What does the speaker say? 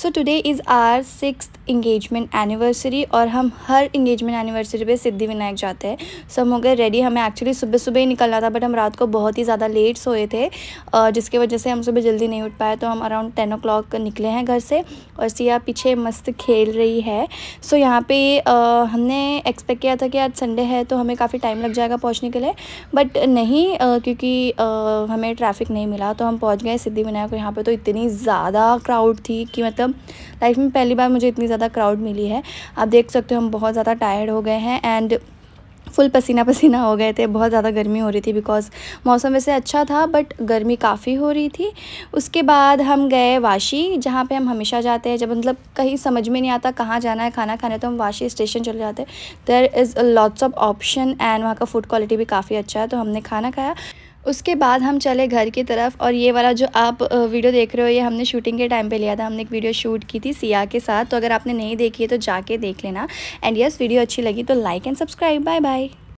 so today is our six engagement anniversary और हम हर engagement anniversary पे सिद्धि विनायक जाते हैं सो हम हो गए रेडी हमें एक्चुअली सुबह सुबह ही निकलना था बट हम रात को बहुत ही ज़्यादा लेट सोए थे जिसकी वजह से हम सुबह जल्दी नहीं उठ पाए तो हम अराउंड टेन ओ निकले हैं घर से और सिया पीछे मस्त खेल रही है सो यहाँ पे हमने एक्सपेक्ट किया था कि आज संडे है तो हमें काफ़ी टाइम लग जाएगा पहुँचने के लिए बट नहीं क्योंकि हमें ट्रैफिक नहीं मिला तो हम पहुँच गए सिद्धि विनायक यहाँ पर तो इतनी ज़्यादा क्राउड थी कि मतलब मतलब लाइफ में पहली बार मुझे इतनी ज़्यादा क्राउड मिली है आप देख सकते हो हम बहुत ज़्यादा टायर्ड हो गए हैं एंड फुल पसीना पसीना हो गए थे बहुत ज़्यादा गर्मी हो रही थी बिकॉज़ मौसम वैसे अच्छा था बट गर्मी काफ़ी हो रही थी उसके बाद हम गए वाशी जहाँ पे हम हमेशा जाते हैं जब मतलब कहीं समझ में नहीं आता कहाँ जाना है खाना खाने तो हम वाशी स्टेशन चले जाते हैं there is lots of option and वहाँ का फूड क्वालिटी भी काफ़ी अच्छा है तो हमने खाना खाया उसके बाद हम चले घर की तरफ और ये वाला जो आप वीडियो देख रहे हो ये हमने शूटिंग के टाइम पे लिया था हमने एक वीडियो शूट की थी सिया के साथ तो अगर आपने नहीं देखी है तो जाके देख लेना एंड यस वीडियो अच्छी लगी तो like and subscribe bye bye